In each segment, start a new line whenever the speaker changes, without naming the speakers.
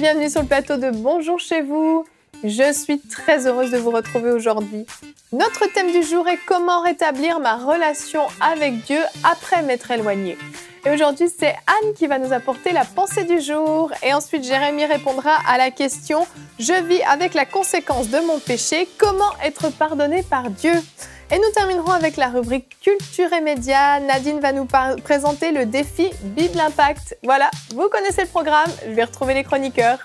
bienvenue sur le plateau de Bonjour chez vous. Je suis très heureuse de vous retrouver aujourd'hui. Notre thème du jour est comment rétablir ma relation avec Dieu après m'être éloignée. Et aujourd'hui, c'est Anne qui va nous apporter la pensée du jour. Et ensuite, Jérémy répondra à la question Je vis avec la conséquence de mon péché, comment être pardonné par Dieu et nous terminerons avec la rubrique culture et médias. Nadine va nous présenter le défi Bible Impact. Voilà, vous connaissez le programme, je vais retrouver les chroniqueurs.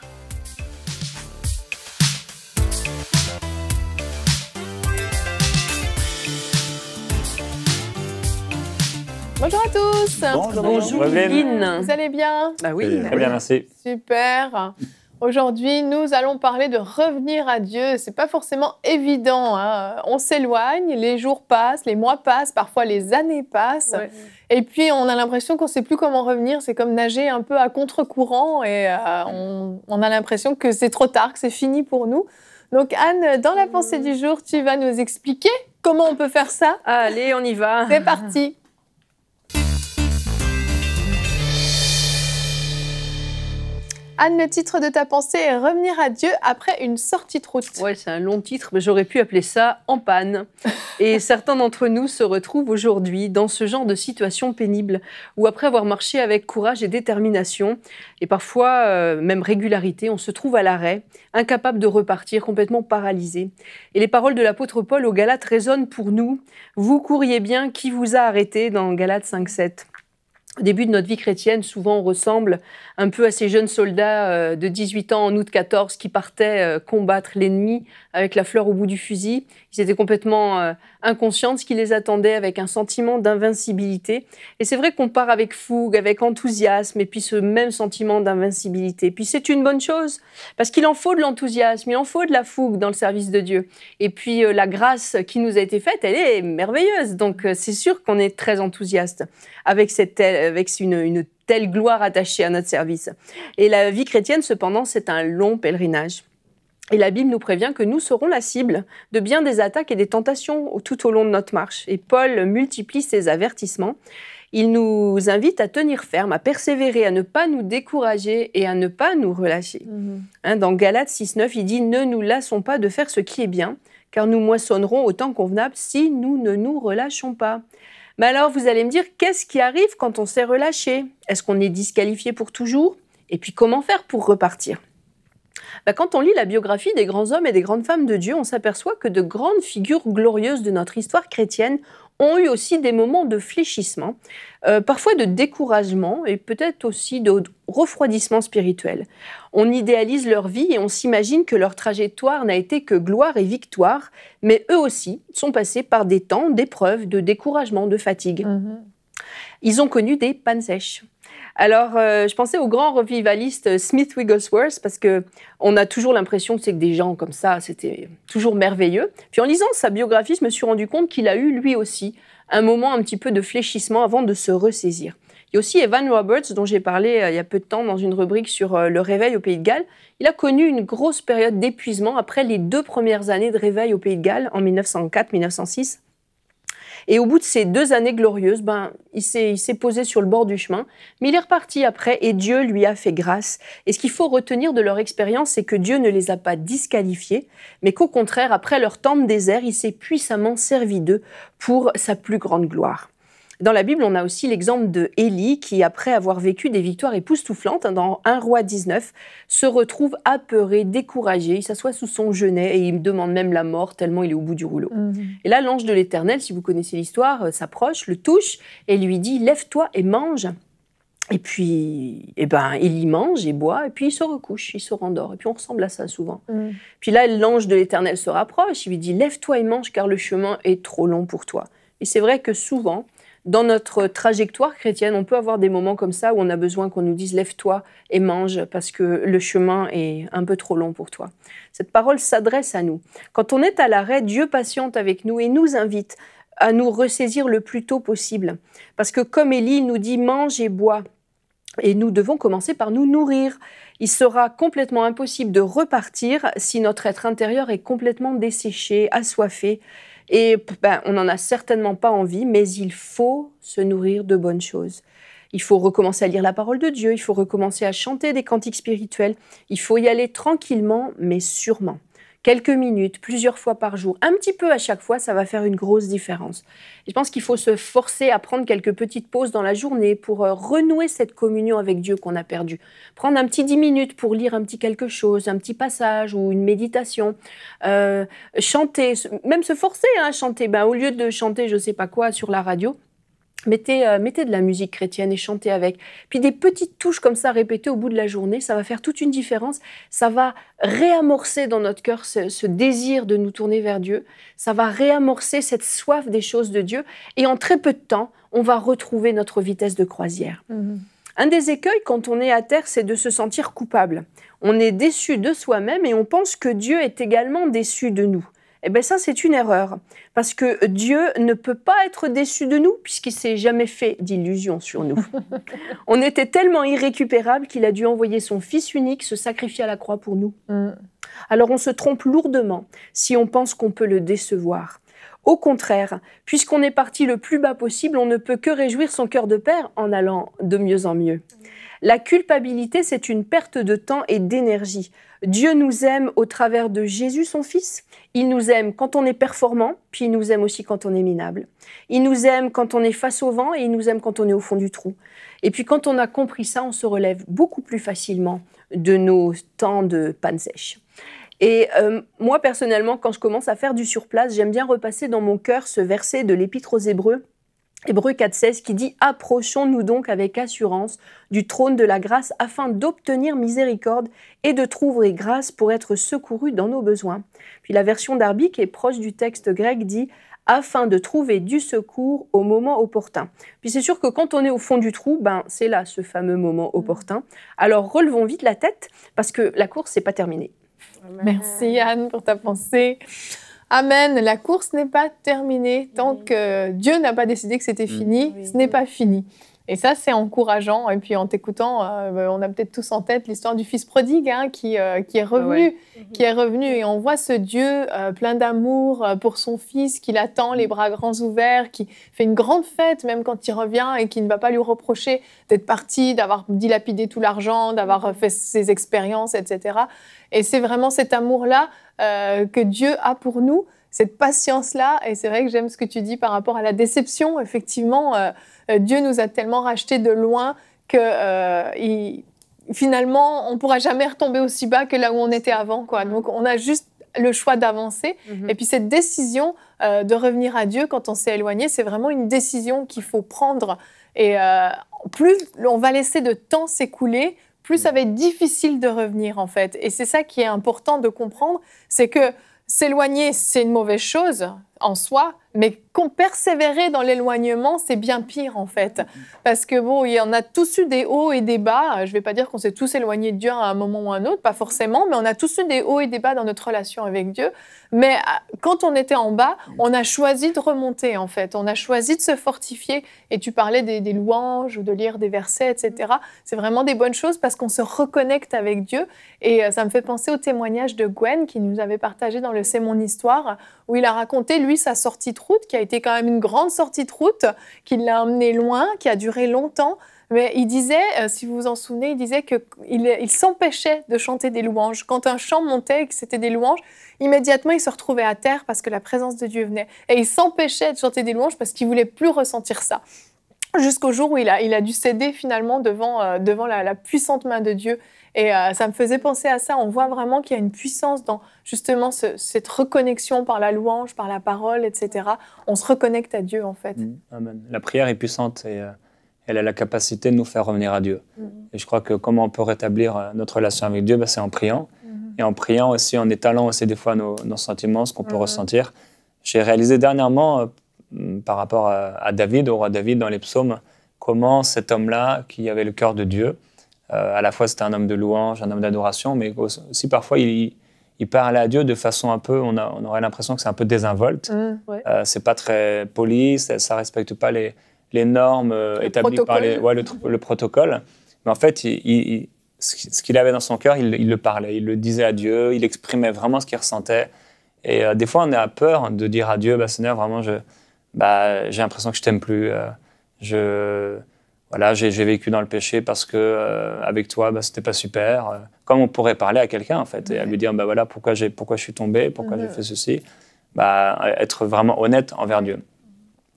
Bonjour à tous. Bonjour. Nadine. Vous allez bien Bah oui. Très bien, merci. Super. Aujourd'hui, nous allons parler de revenir à Dieu. Ce n'est pas forcément évident. Hein. On s'éloigne, les jours passent, les mois passent, parfois les années passent. Et puis, on a l'impression qu'on ne sait plus comment revenir. C'est comme nager un peu à contre-courant et euh, on, a l'impression que c'est trop tard, que c'est fini pour nous. Donc, Anne, dans la pensée mmh. du jour, tu vas nous expliquer comment on peut faire ça. Allez, on y va. C'est parti. Anne, le titre de ta pensée est Revenir à Dieu après une sortie de route. Oui, c'est un long
titre, mais j'aurais pu appeler ça En panne. Et certains d'entre nous se retrouvent aujourd'hui dans ce genre de situation pénible, où après avoir marché avec courage et détermination, et parfois euh, même régularité, on se trouve à l'arrêt, incapable de repartir, complètement paralysé. Et les paroles de l'apôtre Paul aux Galates résonnent pour nous. Vous courriez bien qui vous a arrêté dans Galates 5.7 au début de notre vie chrétienne, souvent on ressemble un peu à ces jeunes soldats euh, de 18 ans en août 14 qui partaient euh, combattre l'ennemi avec la fleur au bout du fusil ils étaient complètement euh, inconscients de ce qui les attendait, avec un sentiment d'invincibilité. Et c'est vrai qu'on part avec fougue, avec enthousiasme, et puis ce même sentiment d'invincibilité. Puis c'est une bonne chose, parce qu'il en faut de l'enthousiasme, il en faut de la fougue dans le service de Dieu. Et puis euh, la grâce qui nous a été faite, elle est merveilleuse. Donc euh, c'est sûr qu'on est très enthousiaste avec, cette, avec une, une telle gloire attachée à notre service. Et la vie chrétienne, cependant, c'est un long pèlerinage. Et la Bible nous prévient que nous serons la cible de bien des attaques et des tentations tout au long de notre marche. Et Paul multiplie ses avertissements. Il nous invite à tenir ferme, à persévérer, à ne pas nous décourager et à ne pas nous relâcher. Mhm. Hein, dans Galates 6.9, il dit ⁇ Ne nous lassons pas de faire ce qui est bien, car nous moissonnerons autant convenable si nous ne nous relâchons pas. ⁇ Mais alors vous allez me dire, qu'est-ce qui arrive quand on s'est relâché Est-ce qu'on est disqualifié pour toujours Et puis comment faire pour repartir bah, quand on lit la biographie des grands hommes et des grandes femmes de Dieu, on s'aperçoit que de grandes figures glorieuses de notre histoire chrétienne ont eu aussi des moments de fléchissement, euh, parfois de découragement et peut-être aussi de refroidissement spirituel. On idéalise leur vie et on s'imagine que leur trajectoire n'a été que gloire et victoire, mais eux aussi sont passés par des temps d'épreuves, de découragement, de fatigue. Mhm. Ils ont connu des pannes sèches, alors, euh, je pensais au grand revivaliste euh, Smith Wigglesworth parce que on a toujours l'impression que c'est que des gens comme ça, c'était toujours merveilleux. Puis en lisant sa biographie, je me suis rendu compte qu'il a eu lui aussi un moment un petit peu de fléchissement avant de se ressaisir. Il y a aussi Evan Roberts, dont j'ai parlé euh, il y a peu de temps dans une rubrique sur le réveil au Pays de Galles. Il a connu une grosse période d'épuisement après les deux premières années de réveil au Pays de Galles en 1904-1906 et au bout de ces deux années glorieuses, ben, il s'est posé sur le bord du chemin, mais il est reparti après et Dieu lui a fait grâce. Et ce qu'il faut retenir de leur expérience, c'est que Dieu ne les a pas disqualifiés, mais qu'au contraire, après leur temps de désert, il s'est puissamment servi d'eux pour sa plus grande gloire. Dans la Bible, on a aussi l'exemple de Élie qui, après avoir vécu des victoires époustouflantes hein, dans 1 roi 19, se retrouve apeuré, découragé, il s'assoit sous son genêt et il demande même la mort tellement il est au bout du rouleau. Mm. Et là, l'ange de l'Éternel, si vous connaissez l'histoire, euh, s'approche, le touche et lui dit « Lève-toi et mange ». Et puis, eh ben, il y mange, il boit, et puis il se recouche, il se rendort. Et puis on ressemble à ça souvent. Mm. Puis là, l'ange de l'Éternel se rapproche, il lui dit Lève-toi et mange, car le chemin est trop long pour toi. Et c'est vrai que souvent, dans notre trajectoire chrétienne, on peut avoir des moments comme ça où on a besoin qu'on nous dise lève-toi et mange parce que le chemin est un peu trop long pour toi. Cette parole s'adresse à nous. Quand on est à l'arrêt, Dieu patiente avec nous et nous invite à nous ressaisir le plus tôt possible. Parce que comme Élie nous dit mange et bois, et nous devons commencer par nous nourrir. Il sera complètement impossible de repartir si notre être intérieur est complètement desséché, assoiffé. Et ben, on n'en a certainement pas envie, mais il faut se nourrir de bonnes choses. Il faut recommencer à lire la parole de Dieu, il faut recommencer à chanter des cantiques spirituels, il faut y aller tranquillement, mais sûrement quelques minutes, plusieurs fois par jour, un petit peu à chaque fois, ça va faire une grosse différence. je pense qu'il faut se forcer à prendre quelques petites pauses dans la journée pour euh, renouer cette communion avec Dieu qu'on a perdue. Prendre un petit dix minutes pour lire un petit quelque chose, un petit passage ou une méditation. Euh, chanter, même se forcer à hein, chanter. Ben, au lieu de chanter je sais pas quoi sur la radio, Mettez, euh, mettez, de la musique chrétienne et chantez avec. Puis des petites touches comme ça répétées au bout de la journée, ça va faire toute une différence. Ça va réamorcer dans notre cœur ce, désir de nous tourner vers Dieu. Ça va réamorcer cette soif des choses de Dieu. Et en très peu de temps, on va retrouver notre vitesse de croisière. Mhm. Un des écueils quand on est à terre, c'est de se sentir coupable. On est déçu de soi-même et on pense que Dieu est également déçu de nous. Eh bien ça, c'est une erreur, parce que Dieu ne peut pas être déçu de nous, puisqu'il s'est jamais fait d'illusion sur nous. On était tellement irrécupérable qu'il a dû envoyer son Fils unique se sacrifier à la croix pour nous. Mm. Alors on se trompe lourdement si on pense qu'on peut le décevoir. Au contraire, puisqu'on est parti le plus bas possible, on ne peut que réjouir son cœur de père en allant de mieux en mieux. La culpabilité, c'est une perte de temps et d'énergie. Dieu nous aime au travers de Jésus, son Fils. Il nous aime quand on est performant, puis il nous aime aussi quand on est minable. Il nous aime quand on est face au vent et il nous aime quand on est au fond du trou. Et puis quand on a compris ça, on se relève beaucoup plus facilement de nos temps de panne sèche. Et euh, moi, personnellement, quand je commence à faire du surplace, j'aime bien repasser dans mon cœur ce verset de l'Épître aux Hébreux Hébreu 4.16 qui dit Approchons-nous donc avec assurance du trône de la grâce afin d'obtenir miséricorde et de trouver grâce pour être secourus dans nos besoins. Puis la version d'Arbi qui est proche du texte grec dit afin de trouver du secours au moment opportun. Puis c'est sûr que quand on est au fond du trou, ben c'est là ce fameux moment opportun. Alors relevons vite la tête parce que la course n'est pas terminée.
Merci Anne pour ta pensée. Amen, la course n'est pas terminée. Tant que Dieu n'a pas décidé que c'était mm. fini, ce n'est pas fini. Et ça, c'est encourageant. Et puis en t'écoutant, euh, on a peut-être tous en tête l'histoire du fils prodigue hein, euh, qui, est revenu, mhm. qui est revenu. Et on voit ce Dieu euh, plein d'amour pour son fils, qui l'attend les bras grands ouverts, qui fait une grande fête même quand il revient et qui ne va pas lui reprocher d'être parti, d'avoir dilapidé tout l'argent, d'avoir mhm. fait ses expériences, etc. Et c'est vraiment cet amour-là que Dieu a pour nous cette patience-là. Et c'est vrai que j'aime ce que tu dis par rapport à la déception. Effectivement, euh, euh, Dieu nous a tellement racheté de loin que euh, finalement, on ne pourra jamais retomber aussi bas que là où on était avant. Quoi. Donc, on a juste le choix d'avancer. Mhm. Et puis cette décision de revenir à Dieu quand on s'est éloigné, c'est vraiment une décision qu'il faut prendre. Et plus on va laisser de temps s'écouler, plus ça va être difficile de revenir en fait. Et c'est ça qui est important de comprendre, c'est que S'éloigner, c'est une mauvaise chose en soi, mais qu'on persévérait dans l'éloignement, c'est bien pire en fait. Parce que bon, il y en a tous eu des hauts et des bas. Je ne vais pas dire qu'on s'est tous éloignés de Dieu à un moment ou à un autre, pas forcément, mais on a tous eu des hauts et des bas dans notre relation avec Dieu. Mais ah, quand on était en bas, on a choisi de remonter en fait. On a choisi de se fortifier. Et tu parlais des, des louanges, de lire des versets, etc. C'est vraiment des bonnes choses parce qu'on se reconnecte avec Dieu. Et euh, ça me fait penser au témoignage de Gwen qui nous avait partagé dans le C'est mon histoire, où il a raconté, lui, sa sortie de route qui a c'était quand même une grande sortie de route qui l'a emmené loin, qui a duré longtemps. Mais il disait, euh, si vous vous en souvenez, il disait qu'il il, s'empêchait de chanter des louanges. Quand un chant montait et que c'était des louanges, immédiatement il se retrouvait à terre parce que la présence de Dieu venait. Et il s'empêchait de chanter des louanges parce qu'il voulait plus ressentir ça. Jusqu'au jour où il a, dû céder finalement devant, euh, devant la puissante main de Dieu et euh, ça me faisait penser à ça. On voit vraiment qu'il y a une puissance dans justement cette reconnexion par la louange, par la parole, etc. On se reconnecte à Dieu en fait. Mm.
La prière est puissante et euh, elle a la capacité de nous faire revenir à Dieu. Mm. Et je crois que comment on peut rétablir euh, notre relation avec Dieu, bah, c'est en priant. Mm-hmm. Et en priant aussi, en étalant aussi des fois nos, sentiments, ce qu'on peut mm-hmm. ressentir. J'ai réalisé dernièrement, mm, par rapport à, à David, au roi David dans les psaumes, comment cet homme-là, qui avait le cœur de Dieu, euh, à la fois, c'était un homme de louange, un homme d'adoration, mais aussi parfois, il, il parlait à Dieu de façon un peu, on, on aurait l'impression que c'est un peu désinvolte. Mmh, euh, c'est pas très poli, ça, respecte pas les, les normes euh, établies par ouais, le, protocole. Mais en fait, ce qu'il avait dans son cœur, il, le parlait, il le disait à Dieu, il exprimait vraiment ce qu'il ressentait. Et des fois, on a peur de dire à Dieu, bah, Seigneur, vraiment, bah, j'ai l'impression que je t'aime plus. je j'ai vécu dans le péché parce que euh, avec toi, bah, c'était pas super. Comme on pourrait parler à quelqu'un en fait et lui dire, bah voilà, pourquoi j'ai, pourquoi je suis tombé, pourquoi j'ai fait ceci, bah être vraiment honnête envers Dieu.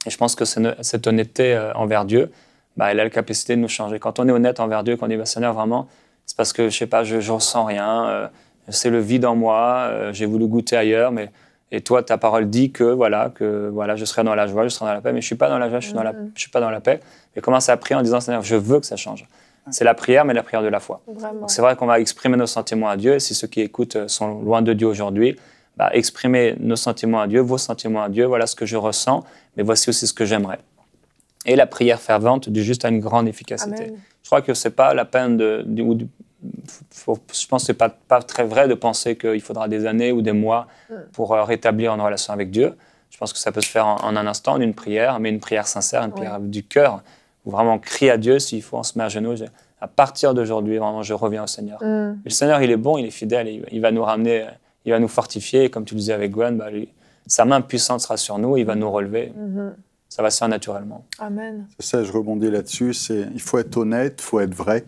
Et je pense que cette honnêteté euh, envers Dieu, bah, elle a la capacité de nous changer. Quand on est honnête envers Dieu, quand on dit, bah, Seigneur, vraiment, c'est parce que je sais pas, je, ressens rien, euh, c'est le vide en moi, j'ai voulu goûter ailleurs, mais et toi, ta parole dit que voilà, que voilà, je serai dans la joie, je serai dans la paix, mais je suis pas dans la joie, je suis mm-hmm. suis pas dans la paix. Et commence à prier en disant Seigneur, je veux que ça change. C'est la prière, mais la prière de la foi. C'est vrai qu'on va exprimer nos sentiments à Dieu. Et si ceux qui écoutent euh, sont loin de Dieu aujourd'hui, bah, exprimez nos sentiments à Dieu, vos sentiments à Dieu. Voilà ce que je ressens, mais voici aussi ce que j'aimerais. Et la prière fervente du juste a une grande efficacité. Je crois que c'est pas la peine de, je pense que ce n'est pas, pas, très vrai de penser qu'il faudra des années ou des mois pour euh, rétablir une relation avec Dieu. Je pense que ça peut se faire en, un instant, en une prière, mais une prière sincère, une prière du cœur, où vraiment crie à Dieu s'il faut, on se met à genoux. À partir d'aujourd'hui, vraiment, je reviens au Seigneur. Le Seigneur, il est bon, il est fidèle, il, va nous ramener, il va nous fortifier. comme tu le disais avec Gwen, bah, sa main puissante sera sur nous, il va nous relever. Mm-hmm. Ça va se faire naturellement.
Amen.
C'est ça, je rebondis là-dessus. C'est, il faut être honnête, il faut être vrai.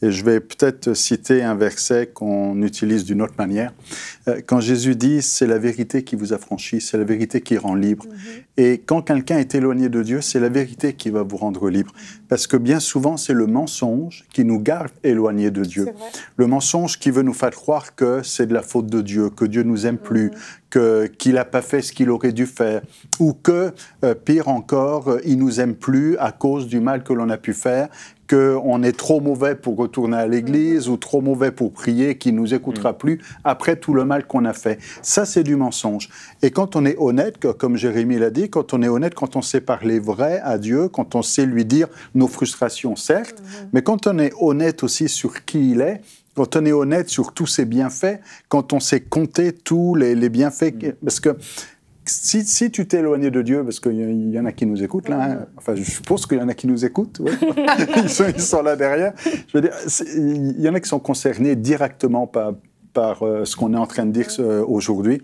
Et je vais peut-être citer un verset qu'on utilise d'une autre manière. Euh, quand Jésus dit, c'est la vérité qui vous affranchit, c'est la vérité qui rend libre. Mhm. Et quand quelqu'un est éloigné de Dieu, c'est la vérité qui va vous rendre libre. Parce que bien souvent, c'est le mensonge qui nous garde éloignés de Dieu. Le mensonge qui veut nous faire croire que c'est de la faute de Dieu, que Dieu nous aime plus, mhm. qu'il n'a pas fait ce qu'il aurait dû faire, ou que, euh, pire encore, euh, il nous aime plus à cause du mal que l'on a pu faire, qu'on est trop mauvais pour retourner à l'église ou trop mauvais pour prier, qu'il nous écoutera mm. plus après tout le mal qu'on a fait. Ça, c'est du mensonge. Et quand on est honnête, comme Jérémie l'a dit, quand on est honnête, quand on sait parler vrai à Dieu, quand on sait lui dire nos frustrations, certes, mm. mais quand on est honnête aussi sur qui il est, quand on est honnête sur tous ses bienfaits, quand on sait compter tous les, les bienfaits, parce que si, tu t'es éloigné de Dieu, parce qu'il y en a qui nous écoutent, là, hein. enfin, je suppose qu'il y en a qui nous écoutent, ils, sont, là derrière. Je veux dire, il y en a qui sont concernés directement par, par euh, ce qu'on est en train de dire euh, aujourd'hui,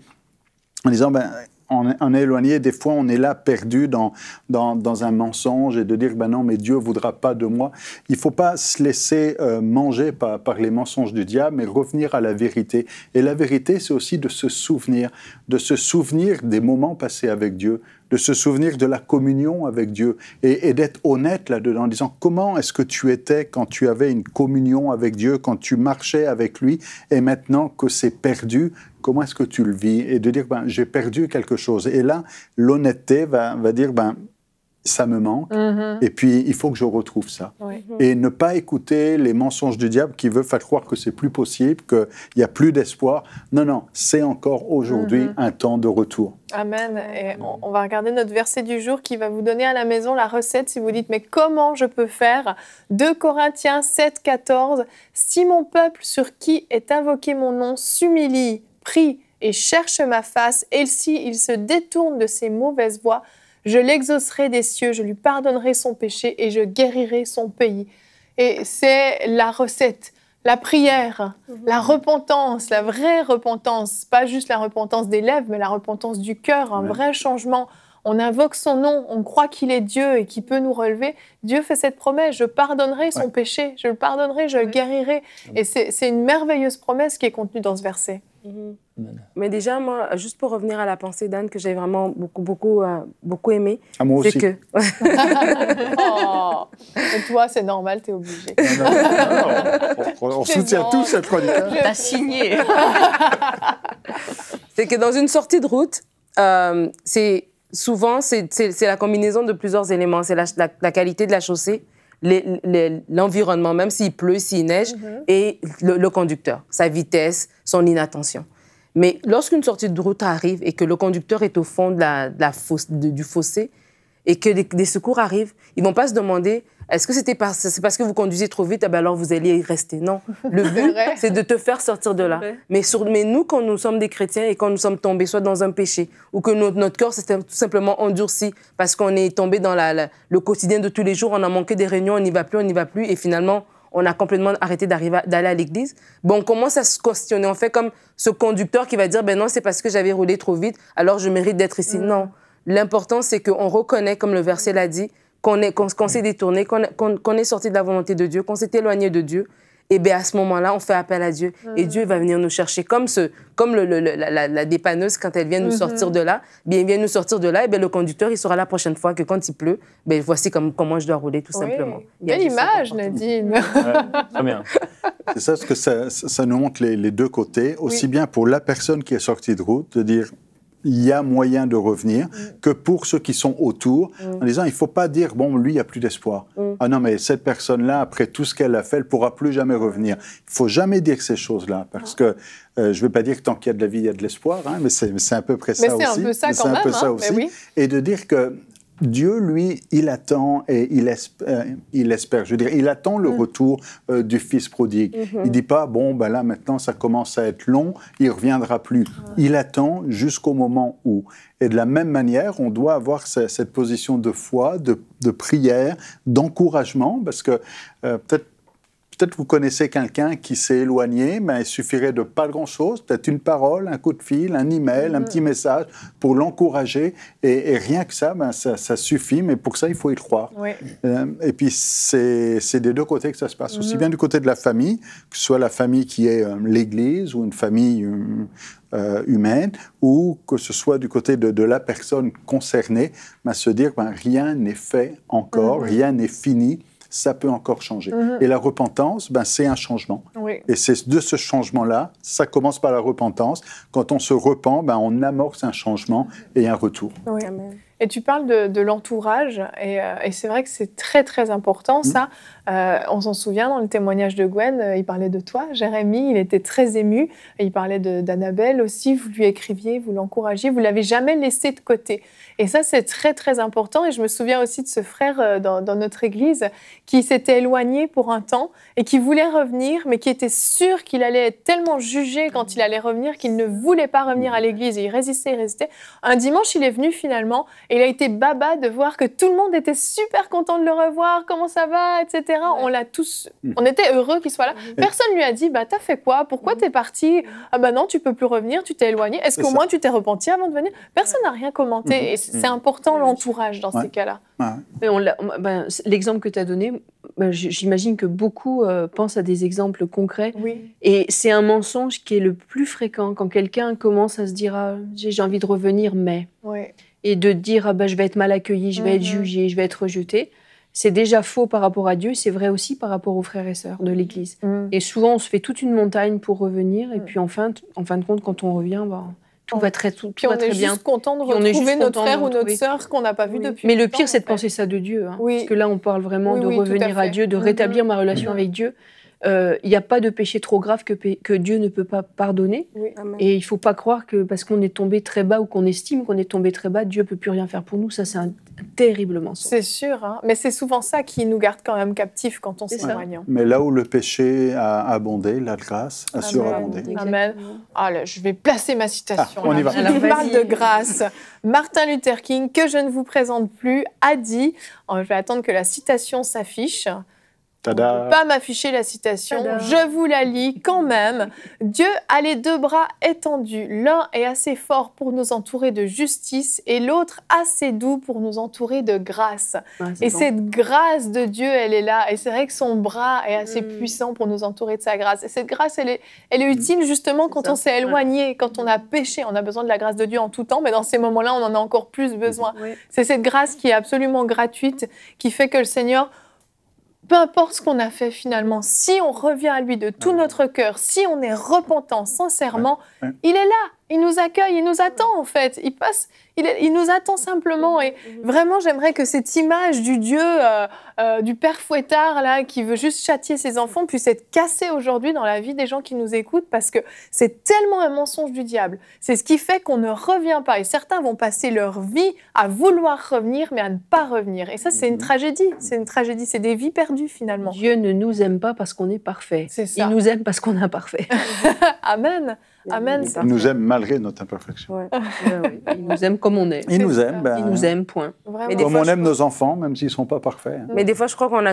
en disant, ben, on, éloigné, des fois on est là perdu dans, dans, un mensonge et de dire ben non, mais Dieu voudra pas de moi. Il faut pas se laisser euh, manger par, par, les mensonges du diable, mais revenir à la vérité. Et la vérité, c'est aussi de se souvenir, de se souvenir des moments passés avec Dieu, de se souvenir de la communion avec Dieu et, et d'être honnête là-dedans en disant comment est-ce que tu étais quand tu avais une communion avec Dieu, quand tu marchais avec lui et maintenant que c'est perdu, comment est-ce que tu le vis et de dire ben, j'ai perdu quelque chose. Et là, l'honnêteté va, dire ben, ça me manque mm-hmm. et puis il faut que je retrouve ça. Mm-hmm. Et ne pas écouter les mensonges du diable qui veut faire croire que c'est plus possible, qu'il n'y a plus d'espoir. Non, non, c'est encore aujourd'hui mm-hmm. un temps de retour.
Amen. Et on, va regarder notre verset du jour qui va vous donner à la maison la recette si vous dites mais comment je peux faire 2 Corinthiens 7, 14. Si mon peuple sur qui est invoqué mon nom s'humilie, prie et cherche ma face, et il se détourne de ses mauvaises voies, je l'exaucerai des cieux, je lui pardonnerai son péché et je guérirai son pays. Et c'est la recette, la prière, mhm. la repentance, la vraie repentance, pas juste la repentance des lèvres, mais la repentance du cœur, un vrai changement. On invoque son nom, on croit qu'il est Dieu et qu'il peut nous relever. Dieu fait cette promesse, je pardonnerai son péché, je le pardonnerai, je le guérirai. Et c'est une merveilleuse promesse qui est contenue dans ce verset.
Mm-hmm.
Mais déjà, moi, juste pour revenir à la pensée d'Anne, que j'ai vraiment beaucoup, beaucoup, euh, beaucoup aimé.
À ah, moi aussi. Que...
Oh. Et toi, c'est normal, t'es obligé.
on, soutient tous cette chronique. Hein.
T'as signé.
c'est
que dans une sortie de route,
euh, c'est souvent c'est la combinaison de plusieurs éléments. C'est la, qualité de la chaussée, l'environnement, même s'il pleut, s'il neige, mhm. et le, conducteur, sa vitesse, son inattention. Mais lorsqu'une sortie de route arrive et que le conducteur est au fond de la, du fossé, et que des, secours arrivent, ils vont pas se demander est-ce que c'était parce, que vous conduisez trop vite, ah ben alors vous allez y rester. Non, le but, c'est de te faire sortir de là. Mais, nous, quand nous sommes des chrétiens et quand nous sommes tombés soit dans un péché, ou que notre, cœur s'est tout simplement endurci parce qu'on est tombé dans le quotidien de tous les jours, on a manqué des réunions, on n'y va plus, on n'y va plus, et finalement, on a complètement arrêté d'aller à l'église. Bon, on commence à se questionner. On fait comme ce conducteur qui va dire, ben non, c'est parce que j'avais roulé trop vite, alors je mérite d'être ici. Mm. Non. L'important, c'est qu'on reconnaît, comme le verset l'a dit, qu'on s'est mm. détourné, qu'on est sorti de la volonté de Dieu, qu'on s'est éloigné de Dieu. Et eh bien à ce moment-là, on fait appel à Dieu et mm. Dieu va venir nous chercher comme, ce, comme le, la, dépanneuse quand elle vient nous mm-hmm. sortir de là. Bien, elle vient nous sortir de là et eh bien le conducteur, il sera la prochaine fois que quand il pleut, bien, voici comment je dois rouler tout simplement.
Belle image, Nadine.
très bien. C'est ça, parce que ça, nous montre les, deux côtés, aussi bien pour la personne qui est sortie de route, de dire il y a moyen de revenir, mm. que pour ceux qui sont autour, mm. en disant, il ne faut pas dire, bon, lui, il n'y a plus d'espoir. Mm. Ah non, mais cette personne-là, après tout ce qu'elle a fait, elle ne pourra plus jamais revenir. Il ne faut jamais dire ces choses-là, parce ah. que euh, je ne vais pas dire que tant qu'il y a de la vie, il y a de l'espoir, hein, mais c'est un peu près ça aussi. C'est un peu ça hein, aussi. Et de dire que Dieu, lui, il attend et il euh, espère, Je espère je il attend le mm. retour euh, du fils prodigue. Il mm-hmm. Il dit pas, bon, ben là maintenant ça commence à être long, il reviendra plus. Il attend jusqu'au moment où. Et de la même manière, on doit avoir cette, position de foi, de, prière, d'encouragement, parce que euh, peut-être Peut-être vous connaissez quelqu'un qui s'est éloigné, mais il suffirait de pas grand-chose, peut-être une parole, un coup de fil, un email, un mhm. petit message pour l'encourager. Et, rien que ben, ça, ça, suffit, mais pour ça, il faut y croire. Euh, et puis, c'est des deux côtés que ça se passe, aussi mhm. bien du côté de la famille, que ce soit la famille qui est euh, l'Église ou une famille euh, humaine, ou que ce soit du côté de, la personne concernée, ben, se dire ben, rien n'est fait encore, mhm. rien n'est fini ça peut encore changer. Mhm. Et la repentance, ben, c'est un changement. Et c'est de ce changement-là, ça commence par la repentance. Quand on se repent, ben, on amorce un changement et un retour.
Et tu parles de, l'entourage, euh, et, c'est vrai que c'est très très important mhm. ça. Euh, on s'en souvient dans le témoignage de Gwen, euh, il parlait de toi, Jérémy, il était très ému. Il parlait d'Annabelle aussi. Vous lui écriviez, vous l'encouragez, vous l'avez jamais laissé de côté. Et ça, c'est très très important. Et je me souviens aussi de ce frère euh, dans, notre église qui s'était éloigné pour un temps et qui voulait revenir, mais qui était sûr qu'il allait être tellement jugé quand il allait revenir qu'il ne voulait pas revenir à l'église. Il résistait, il résistait. Un dimanche, il est venu finalement et il a été baba de voir que tout le monde était super content de le revoir, comment ça va, etc. On l'a tous, mm. on était heureux qu'il soit là. Mm. Personne lui a dit, bah t'as fait quoi Pourquoi mm. t'es parti Ah bah non, tu peux plus revenir, tu t'es éloigné. Est-ce qu'au moins tu t'es repenti avant de venir Personne n'a rien commenté. Mm-hmm. Et c'est important l'entourage dans ces cas-là.
Bah, l'exemple que tu as donné, bah, j'imagine que beaucoup euh, pensent à des exemples concrets. Et c'est un mensonge qui est le plus fréquent quand quelqu'un commence à se dire ah, j'ai envie de revenir, mais. Et de dire ah, bah, je vais être mal accueilli, je vais être mm-hmm. jugé, je vais être rejeté c'est déjà faux par rapport à Dieu, c'est vrai aussi par rapport aux frères et sœurs de l'Église. Mm. Et souvent, on se fait toute une montagne pour revenir, et mm. puis enfin en fin de compte, quand on revient, ben, tout va très, tout, va très bien. on est juste content de retrouver notre frère ou notre sœur
qu'on n'a pas vu depuis. Mais le pire,
c'est de penser ça de Dieu, hein. parce que là, on parle vraiment de revenir à, Dieu, de mm-hmm. rétablir ma relation mm-hmm. avec Dieu. Euh, il n'y a pas de péché trop grave que, Dieu ne peut pas pardonner. et il ne faut pas croire que parce qu'on est tombé très bas ou qu'on estime
qu'on est tombé très bas, Dieu peut plus rien faire pour nous. Ça, c'est un terrible mensonge. C'est sûr, hein. mais c'est souvent ça qui nous garde quand même captifs quand on s'éloigne.
Mais là où le péché a abondé, la grâce a surabondé.
Amen. Ah, là, je vais placer ma citation. Ah, on y va. parle de grâce. Martin Luther King, que je ne vous présente plus, a dit, oh, je vais attendre que la citation s'affiche pas m'afficher la citation. Je vous la lis quand même. Dieu a les deux bras étendus. L'un est assez fort pour nous entourer de justice et l'autre assez doux pour nous entourer de grâce. et cette grâce de Dieu, elle est là. Et c'est vrai que son bras est assez hmm. puissant pour nous entourer de sa grâce. Et cette grâce, elle est, elle est hmm. utile justement quand on s'est éloigné, quand on a péché. On a besoin de la grâce de Dieu en tout temps, mais dans ces moments-là, on en a encore plus besoin. C'est cette grâce qui est absolument gratuite, qui fait que le Seigneur peu importe ce qu'on a fait finalement, si on revient à lui de tout notre cœur, si on est repentant sincèrement, il est là, il nous accueille, il nous attend en fait. Il passe, il, nous attend simplement. Et mhm. vraiment, j'aimerais que cette image du Dieu, euh, euh, du père fouettard là, qui veut juste châtier ses enfants, puisse être cassée aujourd'hui dans la vie des gens qui nous écoutent, parce que c'est tellement un mensonge du diable. C'est ce qui fait qu'on ne revient pas. Et certains vont passer leur vie à vouloir revenir, mais à ne pas revenir. Et ça, c'est une mhm. tragédie. C'est une tragédie. C'est des vies perdues finalement. Dieu ne nous aime pas parce qu'on est parfait. C'est ça. Il nous aime parce qu'on est imparfait. Amen. Amen. Il nous
aime malgré notre imperfection. Ouais. Il
nous aime comme on est. Il nous aime. Ben, il nous aime, point. comme on
aime nos enfants, même s'ils ne sont pas parfaits. Hein. Mais
des fois, je crois qu'on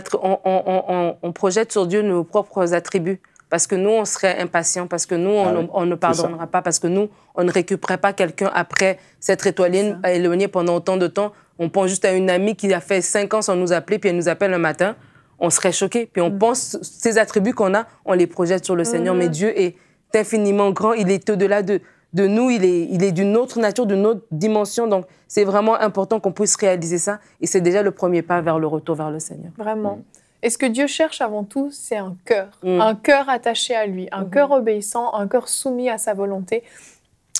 on, projette sur Dieu nos propres attributs. Parce que nous, on serait impatients, parce que nous, on, ah ne pardonnera pas, parce que nous, on ne récupérerait pas quelqu'un après s'être étoilé, éloigné pendant autant de temps. On pense juste à une amie qui a fait cinq ans sans nous appeler, puis elle nous appelle le matin on serait choqué. Puis on mm. pense, ces attributs qu'on a, on les projette sur le Seigneur. Mm-hmm. Mais Dieu est infiniment grand, il est au-delà de, nous, il est, d'une autre nature, d'une autre dimension. Donc, c'est vraiment important qu'on puisse réaliser ça. Et c'est déjà le premier pas vers le retour vers le
Seigneur. Vraiment. est Et ce que Dieu cherche avant tout, c'est un cœur. Mm. Un cœur attaché à lui, un mm-hmm. cœur obéissant, un cœur soumis à sa volonté.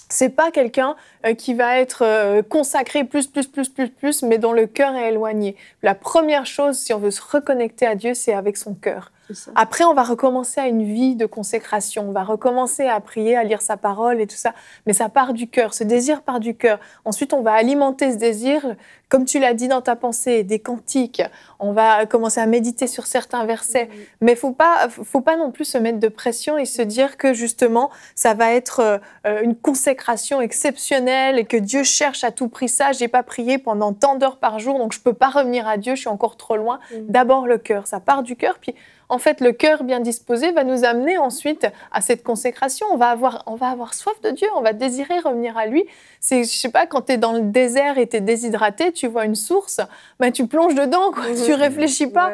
C'est pas quelqu'un euh, qui va être euh, consacré plus, plus, plus, plus, plus, mais dont le cœur est éloigné. La première chose, si on veut se reconnecter à Dieu, c'est avec son cœur. Après, on va recommencer à une vie de consécration, on va recommencer à prier, à lire sa parole et tout ça. Mais ça part du cœur, ce désir part du cœur. Ensuite, on va alimenter ce désir, comme tu l'as dit dans ta pensée, des cantiques. On va commencer à méditer sur certains versets. Mais faut pas, faut pas non plus se mettre de pression et se dire que justement, ça va être euh, une consécration exceptionnelle et que Dieu cherche à tout prix ça. J'ai pas prié pendant tant d'heures par jour, donc je peux pas revenir à Dieu. Je suis encore trop loin. D'abord le cœur, ça part du cœur, puis en fait, le cœur bien disposé va nous amener ensuite à cette consécration. On va avoir, on va avoir soif de Dieu, on va désirer revenir à lui. C'est, je sais pas, quand tu es dans le désert et tu es déshydraté, tu vois une source, ben, tu plonges dedans, quoi. tu réfléchis pas.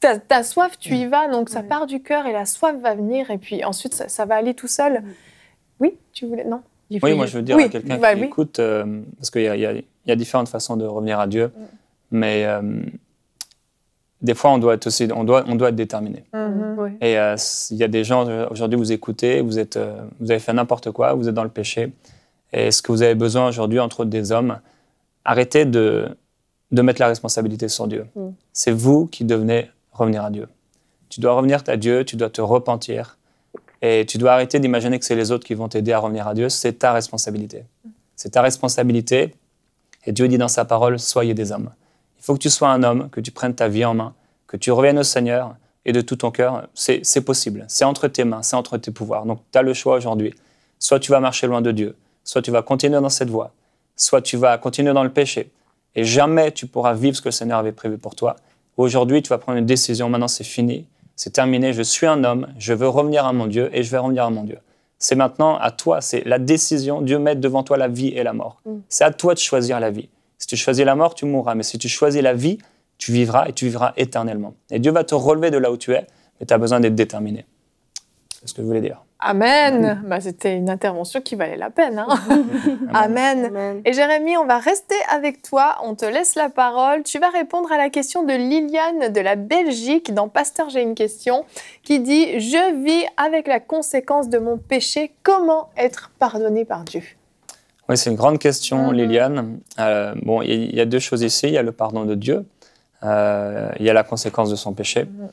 Tu as soif, tu y vas. Donc ça part du cœur et la soif va venir. Et puis ensuite, ça, va aller tout seul. Oui, tu voulais. Non Oui, moi je veux dire à quelqu'un bah qui
écoute, euh, parce qu'il y, a différentes façons de revenir à Dieu. Mais. Euh, des fois, on doit être aussi, on doit, on doit être déterminé.
Mm-hmm.
Et euh, il y a des gens euh, aujourd'hui, vous écoutez, vous êtes, euh, vous avez fait n'importe quoi, vous êtes dans le péché. Et ce que vous avez besoin aujourd'hui, entre autres des hommes, arrêtez de, de mettre la responsabilité sur Dieu. Mm. C'est vous qui devenez revenir à Dieu. Tu dois revenir à Dieu, tu dois te repentir et tu dois arrêter d'imaginer que c'est les autres qui vont t'aider à revenir à Dieu. C'est ta responsabilité. C'est ta responsabilité. Et Dieu dit dans sa parole, soyez des hommes. Il faut que tu sois un homme, que tu prennes ta vie en main, que tu reviennes au Seigneur et de tout ton cœur. C'est possible, c'est entre tes mains, c'est entre tes pouvoirs. Donc tu as le choix aujourd'hui. Soit tu vas marcher loin de Dieu, soit tu vas continuer dans cette voie, soit tu vas continuer dans le péché. Et jamais tu pourras vivre ce que le Seigneur avait prévu pour toi. Aujourd'hui, tu vas prendre une décision, maintenant c'est fini, c'est terminé, je suis un homme, je veux revenir à mon Dieu et je vais revenir à mon Dieu. C'est maintenant à toi, c'est la décision, Dieu met devant toi la vie et la mort. Mm. C'est à toi de choisir la vie. Si tu choisis la mort, tu mourras. Mais si tu choisis la vie, tu vivras et tu vivras éternellement. Et Dieu va te relever de là où tu es, mais tu as besoin d'être déterminé. C'est ce que je voulais dire.
Amen. Bah, c'était une intervention qui valait la peine. Hein. Amen. Amen. Et Jérémy, on va rester avec toi. On te laisse la parole. Tu vas répondre à la question de Liliane de la Belgique dans Pasteur, j'ai une question qui dit Je vis avec la conséquence de mon péché. Comment être pardonné par Dieu
oui, c'est une grande question, mhm. Liliane. Euh, bon, il y, a deux choses ici. Il y a le pardon de Dieu. Euh, il y a la conséquence de son péché. Mhm.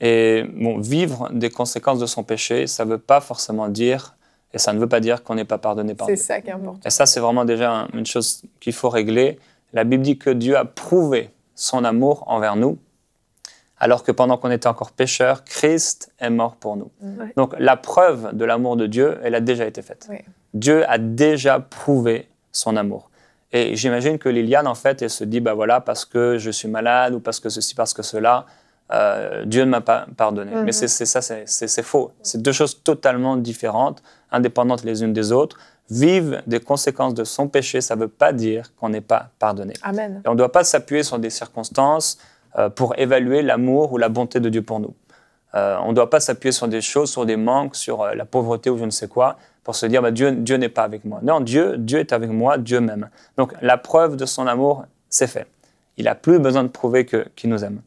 Et bon, vivre des conséquences de son péché, ça ne veut pas forcément dire, et ça ne veut pas dire qu'on n'est pas pardonné par Dieu. C'est ça qui est important. Et ça, c'est vraiment déjà une chose qu'il faut régler. La Bible dit que Dieu a prouvé son amour envers nous, alors que pendant qu'on était encore pécheurs, Christ est mort pour nous. Mhm. Donc la preuve de l'amour de Dieu, elle a déjà été faite. Oui. Dieu a déjà prouvé son amour. Et j'imagine que Liliane, en fait, elle se dit, bah voilà, parce que je suis malade ou parce que ceci, parce que cela, euh, Dieu ne m'a pas pardonné. Mais mhm. c'est ça, c'est faux. C'est deux choses totalement différentes, indépendantes les unes des autres. Vivre des conséquences de son péché, ça ne veut pas dire qu'on n'est pas pardonné. Amen. Et on ne doit pas s'appuyer sur des circonstances euh, pour évaluer l'amour ou la bonté de Dieu pour nous. Euh, on ne doit pas s'appuyer sur des choses, sur des manques, sur euh, la pauvreté ou je ne sais quoi, pour se dire bah, Dieu, n'est pas avec moi. Non, Dieu, Dieu est avec moi, Dieu m'aime. Donc la preuve de son amour, c'est fait. Il n'a plus besoin de prouver qu'il nous aime.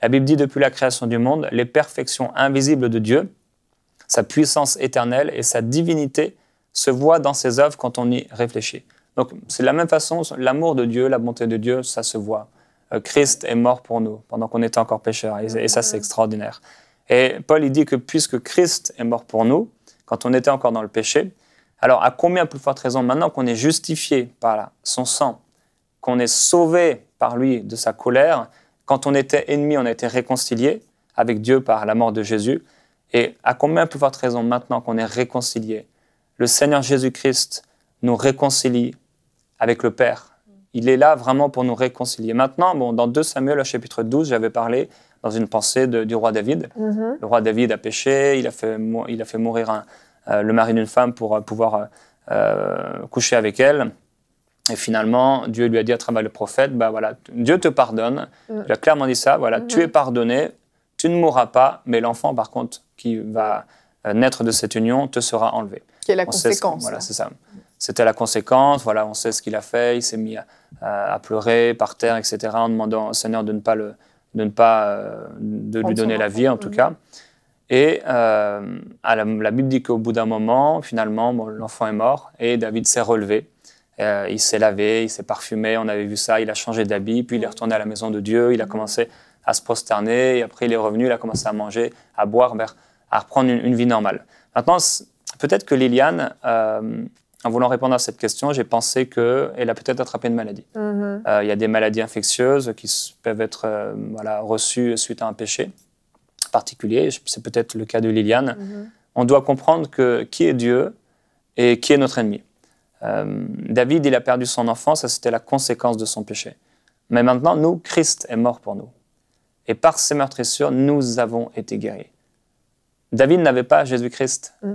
La Bible dit depuis la création du monde, les perfections invisibles de Dieu, sa puissance éternelle et sa divinité se voient dans ses œuvres quand on y réfléchit. Donc c'est de la même façon, l'amour de Dieu, la bonté de Dieu, ça se voit. Euh, Christ est mort pour nous pendant qu'on était encore pécheurs, et, ça c'est extraordinaire. Et Paul, il dit que puisque Christ est mort pour nous, quand on était encore dans le péché, alors à combien plus forte raison maintenant qu'on est justifié par son sang, qu'on est sauvé par lui de sa colère, quand on était ennemi, on a été réconcilié avec Dieu par la mort de Jésus, et à combien plus forte raison maintenant qu'on est réconcilié, le Seigneur Jésus-Christ nous réconcilie avec le Père. Il est là vraiment pour nous réconcilier. Maintenant, bon, dans 2 Samuel, chapitre 12, j'avais parlé dans une pensée du roi David. Mhm. Le roi David a péché, il a fait, il a fait mourir euh, le mari d'une femme pour euh, pouvoir euh, coucher avec elle. Et finalement, Dieu lui a dit à travers le prophète, bah voilà, Dieu te pardonne. Mm. Il a clairement dit ça, voilà, tu mhm. es pardonné, tu ne mourras pas, mais l'enfant, par contre, qui va naître de cette union, te sera enlevé. Qui la conséquence. voilà, c'est ça. C'était la conséquence, voilà, on sait ce qu'il a fait, il s'est mis à, à, pleurer par terre, etc., en demandant au Seigneur de ne pas le, de ne pas euh, de lui donner la vie en tout cas. Et euh, à la, Bible dit qu'au bout d'un moment, finalement, l'enfant est mort et David s'est relevé. Euh, il s'est lavé, il s'est parfumé, on avait vu ça, il a changé d'habit, puis il est retourné à la maison de Dieu, il a commencé à se prosterner, et après il est revenu, il a commencé à manger, à boire, à reprendre une, vie normale. Maintenant, peut-être que Liliane, en voulant répondre à cette question, j'ai pensé qu'elle a peut-être attrapé une maladie. Mhm. Euh, il y a des maladies infectieuses qui peuvent être euh, voilà, reçues suite à un péché particulier. C'est peut-être le cas de Liliane. Mhm. On doit comprendre que, qui est Dieu et qui est notre ennemi. Euh, David, il a perdu son enfant, ça c'était la conséquence de son péché. Mais maintenant, nous, Christ est mort pour nous. Et par ses meurtrissures, nous avons été guéris. David n'avait pas Jésus-Christ. Mm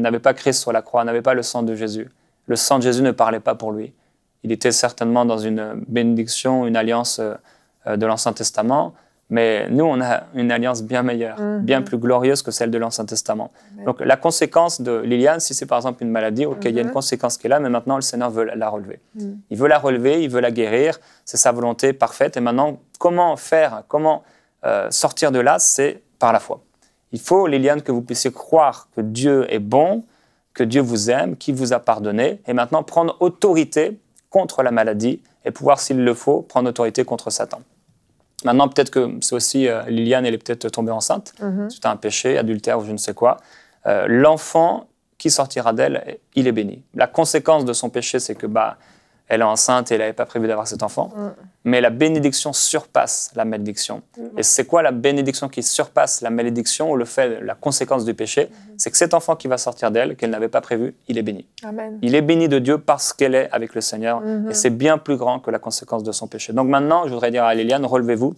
n'avait pas Christ sur la croix, n'avait pas le sang de Jésus. Le sang de Jésus ne parlait pas pour lui. Il était certainement dans une bénédiction, une alliance euh, euh, de l'Ancien Testament, mais nous, on a une alliance bien meilleure, mhm. bien plus glorieuse que celle de l'Ancien Testament. Donc la conséquence de Liliane, si c'est par exemple une maladie, ok, il y a une mhm. conséquence qui est là, mais maintenant le Seigneur veut la relever. Mhm. Il veut la relever, il veut la guérir, c'est sa volonté parfaite. Et maintenant, comment faire, comment euh, sortir de là, c'est par la foi. Il faut, Liliane, que vous puissiez croire que Dieu est bon, que Dieu vous aime, qu'il vous a pardonné, et maintenant prendre autorité contre la maladie et pouvoir, s'il le faut, prendre autorité contre Satan. Maintenant, peut-être que c'est aussi, euh, Liliane, elle est peut-être tombée enceinte, mhm. c'est un péché, adultère ou je ne sais quoi. Euh, l'enfant qui sortira d'elle, il est béni. La conséquence de son péché, c'est que bah, elle est enceinte et elle n'avait pas prévu d'avoir cet enfant. Mm. Mais la bénédiction surpasse la malédiction. Mm. Et c'est quoi la bénédiction qui surpasse la malédiction ou le fait, la conséquence du péché mm-hmm. C'est que cet enfant qui va sortir d'elle, qu'elle n'avait pas prévu, il est béni. Amen. Il est béni de Dieu parce qu'elle est avec le Seigneur. Et mm-hmm. c'est bien plus grand que la conséquence de son péché. Donc maintenant, je voudrais dire à Liliane, relevez-vous,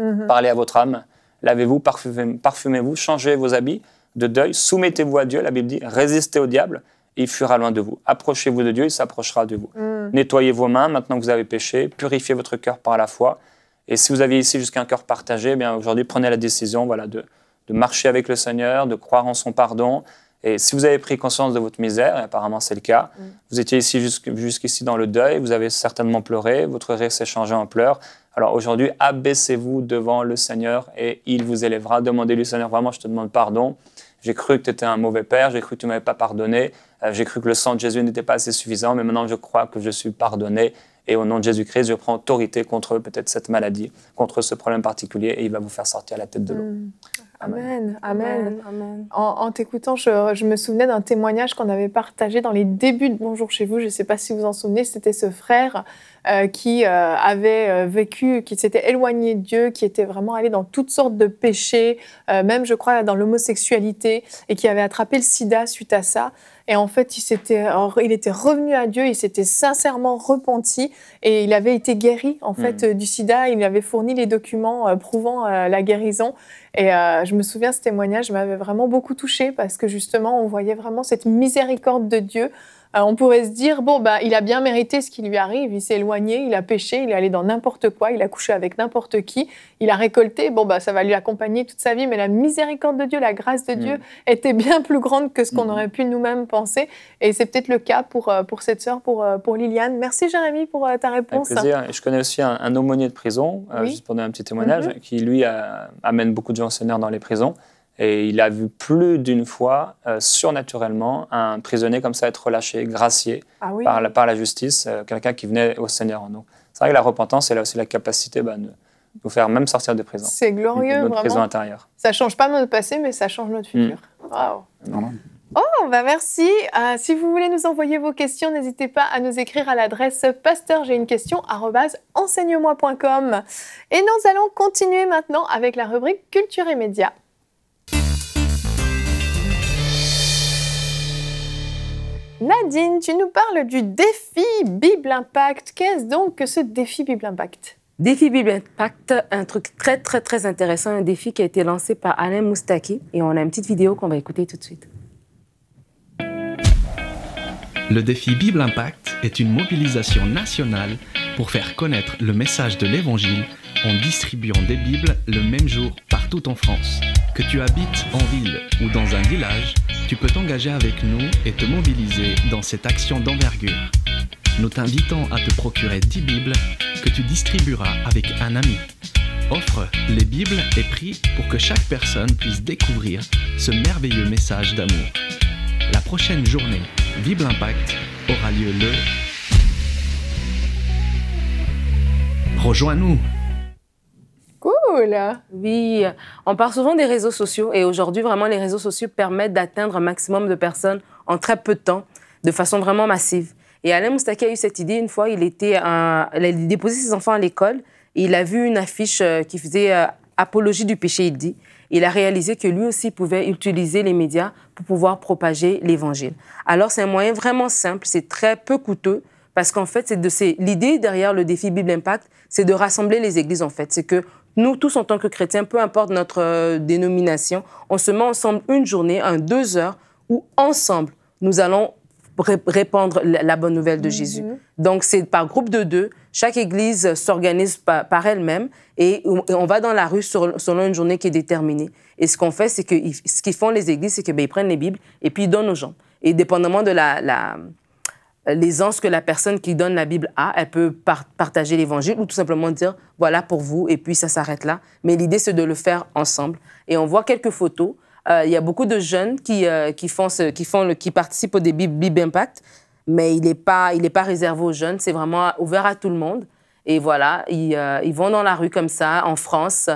mm-hmm. parlez à votre âme, lavez-vous, parfumez-vous, changez vos habits de deuil, soumettez-vous à Dieu, la Bible dit, résistez au diable il fuira loin de vous. Approchez-vous de Dieu, il s'approchera de vous. Mm. Nettoyez vos mains maintenant que vous avez péché, purifiez votre cœur par la foi. Et si vous aviez ici jusqu'à un cœur partagé, eh bien aujourd'hui prenez la décision voilà, de, de marcher avec le Seigneur, de croire en son pardon. Et si vous avez pris conscience de votre misère, et apparemment c'est le cas, mm. vous étiez ici jusqu'ici dans le deuil, vous avez certainement pleuré, votre rire s'est changé en pleurs. Alors aujourd'hui, abaissez-vous devant le Seigneur et il vous élèvera. Demandez-lui, Seigneur, vraiment, je te demande pardon. J'ai cru que tu étais un mauvais père, j'ai cru que tu ne m'avais pas pardonné, euh, j'ai cru que le sang de Jésus n'était pas assez suffisant, mais maintenant je crois que je suis pardonné et au nom de Jésus-Christ, je prends autorité contre peut-être cette maladie, contre ce problème particulier, et il va vous faire sortir la tête de l'eau. Hmm.
Amen. Amen. Amen. En, t'écoutant, je, je, me souvenais d'un témoignage qu'on avait partagé dans les débuts de Bonjour chez vous. Je ne sais pas si vous en souvenez, c'était ce frère euh, qui euh, avait euh, vécu, qui s'était éloigné de Dieu, qui était vraiment allé dans toutes sortes de péchés, même je crois dans l'homosexualité, et qui avait attrapé le sida suite à ça. Et en fait, il, était, revenu à Dieu, il s'était sincèrement repenti et il avait été guéri en fait hmm. du sida. Il avait fourni les documents prouvant la guérison. Et je me souviens, ce témoignage m'avait vraiment beaucoup touché parce que justement, on voyait vraiment cette miséricorde de Dieu euh, on pourrait se dire, bon, bah, il a bien mérité ce qui lui arrive, il s'est éloigné, il a péché, il est allé dans n'importe quoi, il a couché avec n'importe qui, il a récolté, bon, bah, ça va lui accompagner toute sa vie, mais la miséricorde de Dieu, la grâce de Dieu mm. était bien plus grande que ce qu'on mm. aurait pu nous-mêmes penser. Et c'est peut-être le cas pour, euh, cette sœur, euh, pour, Liliane. Merci, Jérémy, pour ta réponse. Avec plaisir.
je connais aussi un, aumônier de prison, juste pour donner un petit témoignage, mm-hmm. qui, lui, amène beaucoup de gens dans les prisons. Et il a vu plus d'une fois, euh, surnaturellement, un prisonnier comme ça être relâché, gracié ah par, la, la, justice, euh, quelqu'un qui venait au Seigneur. nous. c'est vrai que la repentance, elle a aussi la capacité bah, de nous faire même sortir de prison. C'est
glorieux, vraiment. notre prison intérieure. Ça change pas notre passé, mais ça change notre futur. Mm. Waouh. Oh, bah merci. Euh, si vous voulez nous envoyer vos questions, n'hésitez pas à nous écrire à l'adresse pasteur j'ai une question Et nous allons continuer maintenant avec la rubrique culture et médias. Nadine, tu nous parles du défi Bible Impact. Qu'est-ce donc que ce défi Bible Impact
Défi Bible Impact, un truc très très très intéressant, un défi qui a été lancé par Alain Moustaki et on a une petite vidéo qu'on va écouter tout de suite.
Le défi Bible Impact est une mobilisation nationale pour faire connaître le message de l'Évangile en distribuant des Bibles le même jour partout en France. Que tu habites en ville ou dans un village, tu peux t'engager avec nous et te mobiliser dans cette action d'envergure. Nous t'invitons à te procurer 10 Bibles que tu distribueras avec un ami. Offre les Bibles et prie pour que chaque personne puisse découvrir ce merveilleux message d'amour.
La prochaine journée Bible Impact aura lieu le... Rejoins-nous
Cool.
Oui, euh, on parle souvent des réseaux sociaux et aujourd'hui, vraiment, les réseaux sociaux permettent d'atteindre un maximum de personnes en très peu de temps, de façon vraiment massive. Et Alain Moustaki a eu cette idée une fois, il, était un... il déposait ses enfants à l'école il a vu une affiche euh, qui faisait euh, apologie du péché, il dit. Il a réalisé que lui aussi pouvait utiliser les médias pour pouvoir propager l'évangile. Alors, c'est un moyen vraiment simple, c'est très peu coûteux, parce qu'en fait, c'est de l'idée derrière le défi Bible Impact, c'est de rassembler les églises, en fait. C'est que nous tous en tant que chrétiens, peu importe notre euh, dénomination, on se met ensemble une journée, un deux heures, où ensemble, nous allons répandre la, bonne nouvelle de Jésus. Mhm. Donc c'est par groupe de deux, chaque église s'organise par, elle-même et, on va dans la rue selon une journée qui est déterminée. Et ce qu'on fait, c'est que ce qu'ils font les églises, c'est qu'ils ben, prennent les Bibles et puis ils donnent aux gens. Et dépendamment de la l'aisance que la personne qui donne la Bible a. Elle peut partager l'évangile ou tout simplement dire voilà pour vous et puis ça s'arrête là. Mais l'idée, c'est de le faire ensemble. Et on voit quelques photos. Euh, il y a beaucoup de jeunes euh, qui, font ce, qui, font le, qui participent au début Bible Impact, mais il n'est pas, il est pas réservé aux jeunes. C'est vraiment ouvert à tout le monde. Et voilà, ils, euh, vont dans la rue comme ça, en France,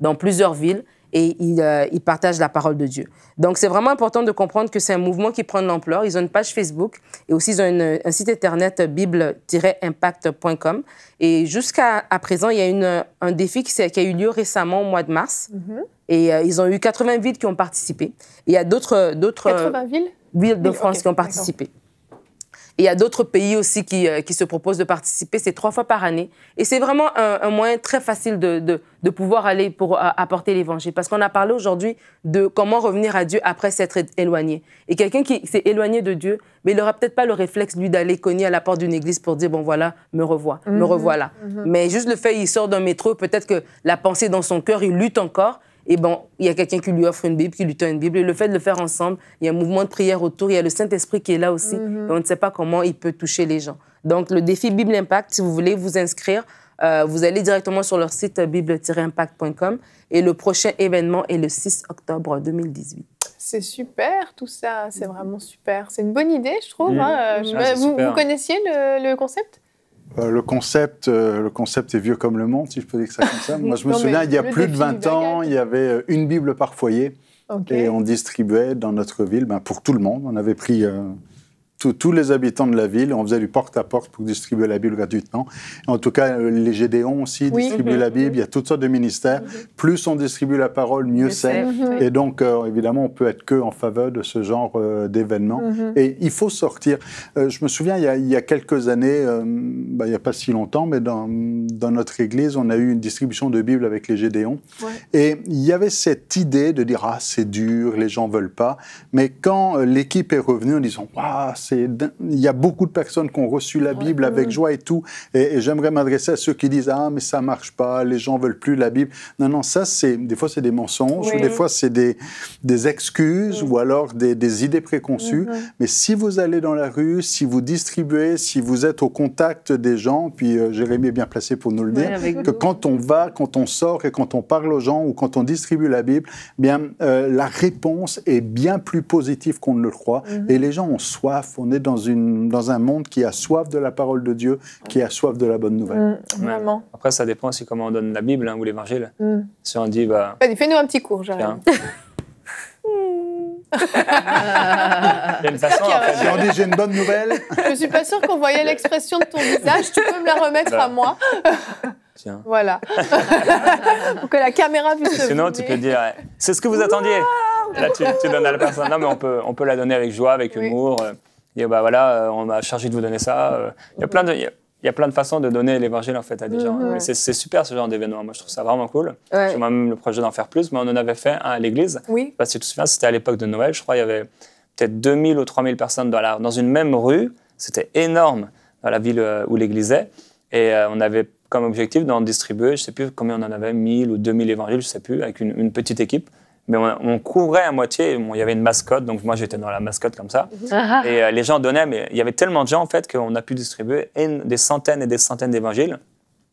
dans plusieurs villes et ils, euh, partagent la parole de Dieu. Donc, c'est vraiment important de comprendre que c'est un mouvement qui prend de l'ampleur. Ils ont une page Facebook et aussi ils ont un site internet euh, bible-impact.com. Et jusqu'à à présent, il y a une, euh, un défi qui, a eu lieu récemment au mois de mars. Mhm. Et ils ont eu 80 villes qui ont participé. il y a d'autres... villes Villes de France qui ont participé il y a d'autres pays aussi euh, qui, se proposent de participer. C'est trois fois par année. Et c'est vraiment un, moyen très facile de, pouvoir aller pour euh, apporter l'évangile. Parce qu'on a parlé aujourd'hui de comment revenir à Dieu après s'être éloigné. Et quelqu'un qui s'est éloigné de Dieu, mais il n'aura peut-être pas le réflexe, lui, d'aller cogner à la porte d'une église pour dire, bon voilà, me revois, me mhm. revois mhm. Mais juste le fait, il sort d'un métro, peut-être que la pensée dans son cœur, il lutte encore et bon, il y a quelqu'un qui lui offre une Bible, qui lui tend une Bible. Et le fait de le faire ensemble, il y a un mouvement de prière autour, il y a le Saint-Esprit qui est là aussi. Mhm. on ne sait pas comment il peut toucher les gens. Donc, le défi Bible Impact, si vous voulez vous inscrire, euh, vous allez directement sur leur site euh, bible-impact.com. Et le prochain événement est le 6 octobre 2018.
C'est super, tout ça, c'est vraiment super. C'est une bonne idée, je trouve. Mmh. Hein. Ah, vous, connaissiez le concept
euh, le, concept, euh, le concept est vieux comme le monde, si je peux dire que ça comme ça. Moi, je me souviens, il y a plus de 20 ans, il y avait euh, une Bible par foyer. Et on distribuait dans notre ville, ben, pour tout le monde, on avait pris tous les habitants de la ville. On faisait du porte-à-porte pour distribuer la Bible gratuitement. En tout cas, euh, les Gédéons aussi distribuent la mhm. Bible. Il y a toutes sortes de ministères. Mhm. Plus on distribue la parole, mieux c'est. Et donc, euh, évidemment, on peut être que en faveur de ce genre euh, d'événement. Mhm. Et il faut sortir. je me souviens, il y a, quelques années, bah, il n'y a pas si longtemps, mais dans, notre église, on a eu une distribution de Bible avec les Gédéons. Et il y avait cette idée de dire, ah, c'est dur, les gens veulent pas. Mais quand l'équipe est revenue en disant, ah, c'est il y a beaucoup de personnes qui ont reçu la Bible avec mm. joie et tout. Et, j'aimerais m'adresser à ceux qui disent ah mais ça marche pas, les gens veulent plus la Bible. Non non ça c'est des fois c'est des mensonges ou des fois c'est des, excuses mm. ou alors des, idées préconçues. Mm-hmm. Mais si vous allez dans la rue, si vous distribuez, si vous êtes au contact des gens, puis euh, Jérémie Jérémy est bien placé pour nous le dire, que quand on va, quand on sort et quand on parle aux gens ou quand on distribue la Bible, eh bien euh, la réponse est bien plus positive qu'on ne le croit. Mm-hmm. Et les gens ont soif, on est dans, une, dans un monde qui a soif de la parole de Dieu, qui a
soif de la bonne nouvelle. Mm, Après, ça dépend aussi comment on donne la Bible hein, ou l'Évangile. Mm. Si on dit... Bah,
fais-nous un petit cours, j'arrive.
j'ai une bonne nouvelle.
Je suis pas sûre qu'on voyait l'expression de ton visage. Tu peux me la remettre à bah. moi. Tiens. Voilà. Pour que la caméra puisse. Sinon,
tu peux dire c'est ce que vous attendiez. Là, tu, donnes à la personne. Non, mais on peut, on peut la donner avec joie, avec oui. humour. Bah voilà, euh, on m'a chargé de vous donner ça. Euh, il y a plein de, il y a plein de façons de donner l'évangile en fait à des gens. Mhm. C'est super ce genre d'événement. Moi, je trouve ça vraiment cool. J'ai moi-même le projet d'en faire plus, mais on en avait fait un à l'église. Oui. souviens, c'était à l'époque de Noël. Je crois qu'il y avait peut-être 2000 ou 3000 personnes dans, dans une même rue. C'était énorme dans la ville euh, où l'église est. Et on avait comme objectif d'en distribuer, je sais plus combien on en avait, 1000 ou 2000 évangiles, je sais plus, avec une petite équipe mais on, couvrait à moitié. il y avait une mascotte, donc moi j'étais dans la mascotte comme ça. Mhm. et euh, les gens donnaient, mais il y avait tellement de gens en fait qu'on a pu distribuer des centaines et des centaines d'évangiles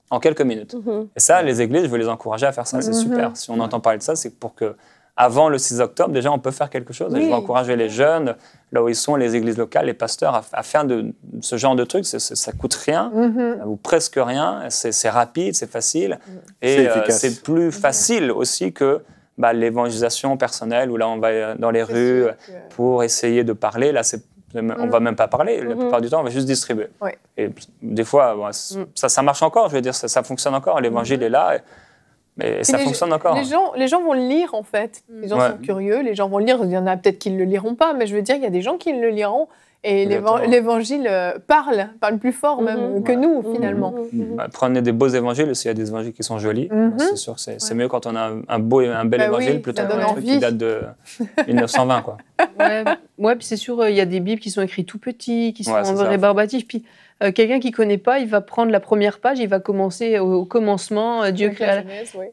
en quelques minutes. Mhm. Et ça, les églises, je veux les encourager à faire ça, c'est mhm. super. Si on entend parler de ça, c'est pour que avant le 6 octobre, déjà, on peut faire quelque chose. Je veux encourager les jeunes, là où ils sont, les églises locales, les pasteurs, à, faire de, ce genre de trucs. Ça ça coûte rien, ou presque rien. C'est rapide, c'est facile. Et c'est euh, plus facile aussi que bah, l'évangélisation personnelle, où là, on va euh, dans les rues euh, pour essayer de parler. Là, on mhm. va même pas parler. La mhm. plupart du temps, on va juste distribuer. Et des fois, mm. ça, ça marche encore, je veux dire, ça, fonctionne encore. L'évangile mm. est là. Mais ça fonctionne encore. Les
gens, vont le lire, en fait. Les gens mm. sont curieux, les gens vont le lire. Il y en a peut-être qui ne le liront pas, mais je veux dire, il y a des gens qui le liront. Et l'évangile euh, parle, parle plus fort même mhm. que nous finalement. Mhm. Mm.
Bah, Prenez des beaux évangiles, s'il y a des évangiles qui sont jolis, bah, mhm. c'est sûr, c'est mieux quand on a un beau, un bel bah évangile plutôt qu'un truc qui date de 1920 quoi.
ouais, puis c'est sûr, euh, il y a des bibles qui sont écrites tout petits, qui sont rébarbatifs. Puis euh, quelqu'un qui connaît pas, il va prendre la première page, il va commencer au, commencement, Dieu créa.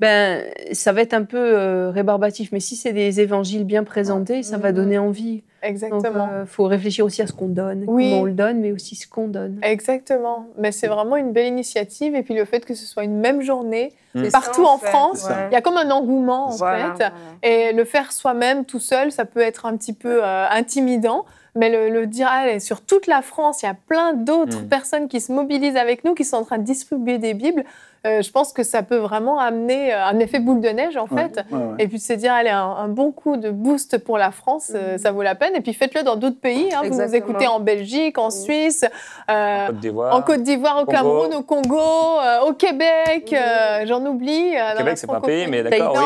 Ben, ça va être un peu rébarbatif, mais si c'est des évangiles bien présentés, ça va donner envie. Exactement.
Il euh, faut réfléchir aussi à ce qu'on donne, oui. comment on le donne, mais aussi ce qu'on donne. Exactement. Mais c'est vraiment une belle initiative. Et puis le fait que ce soit une même journée mm. partout en, France, il y a comme un engouement en fait. Et le faire soi-même tout seul, ça peut être un petit peu euh, intimidant. Mais le, dire, allez, sur toute la France, il y a plein d'autres mm. personnes qui se mobilisent avec nous, qui sont en train de distribuer des Bibles euh, je pense que ça peut vraiment amener euh, un effet boule de neige, en fait. Et puis c'est se dire, allez, un, bon coup de boost pour la France, euh, mhm. ça vaut la peine. Et puis faites-le dans d'autres pays. Hein. vous, nous écoutez en Belgique, en mhm. Suisse, en Côte d'Ivoire, au Cameroun, au Congo, au Québec. Mhm. J'en oublie. Québec, c'est pas un pays, mais bah, d'accord.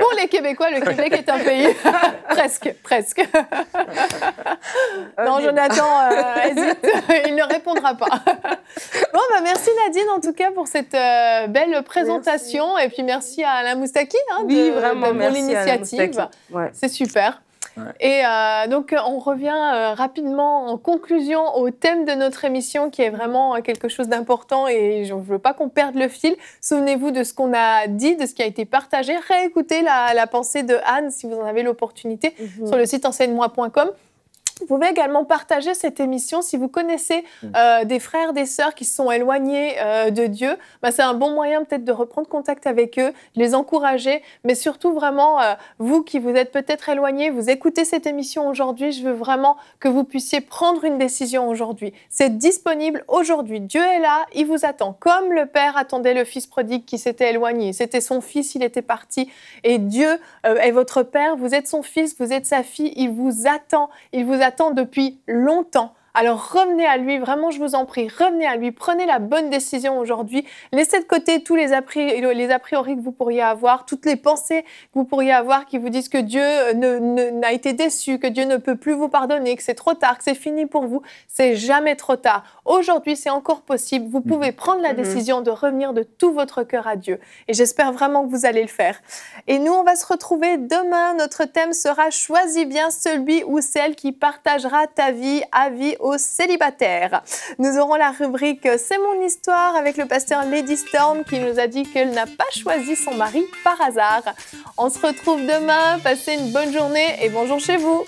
pour les Québécois, le Québec est un pays. presque, presque. non, Jonathan Il ne répondra pas. bon, bah, merci Nadine, en tout cas, pour cette euh, belle présentation. Et puis merci à Alain Moustaki hein, de, l'initiative. C'est super. Et euh, donc, on revient euh, rapidement en conclusion au thème de notre émission qui est vraiment quelque chose d'important et je ne veux pas qu'on perde le fil. Souvenez-vous de ce qu'on a dit, de ce qui a été partagé. Réécoutez la, pensée de Anne si vous en avez l'opportunité mhm. sur le site enseigne vous pouvez également partager cette émission si vous connaissez mm. euh, des frères, des sœurs qui sont éloignés euh, de Dieu. Bah, c'est un bon moyen peut-être de reprendre contact avec eux, les encourager, mais surtout vraiment, euh, vous qui vous êtes peut-être éloignés, vous écoutez cette émission aujourd'hui, je veux vraiment que vous puissiez prendre une décision aujourd'hui. C'est disponible aujourd'hui. Dieu est là, il vous attend, comme le Père attendait le Fils prodigue qui s'était éloigné. C'était son fils, il était parti, et Dieu est votre Père, vous êtes son fils, vous êtes sa fille, il vous attend, il vous attend depuis longtemps alors revenez à lui, vraiment, je vous en prie, revenez à lui, prenez la bonne décision aujourd'hui, laissez de côté tous les a, priori que vous pourriez avoir, toutes les pensées que vous pourriez avoir qui vous disent que Dieu euh, n'a été déçu, que Dieu ne peut plus vous pardonner, que c'est trop tard, que c'est fini pour vous. C'est jamais trop tard. Aujourd'hui, c'est encore possible. Vous pouvez mhm. prendre la mhm. décision de revenir de tout votre cœur à Dieu. Et j'espère vraiment que vous allez le faire. Et nous, on va se retrouver demain. Notre thème sera Choisis bien celui ou celle qui partagera ta vie à vie aux célibataires. Nous aurons la rubrique C'est mon histoire avec le pasteur Lady Storm qui nous a dit qu'elle n'a pas choisi son mari par hasard. On se retrouve demain, passez une bonne journée et bonjour chez vous.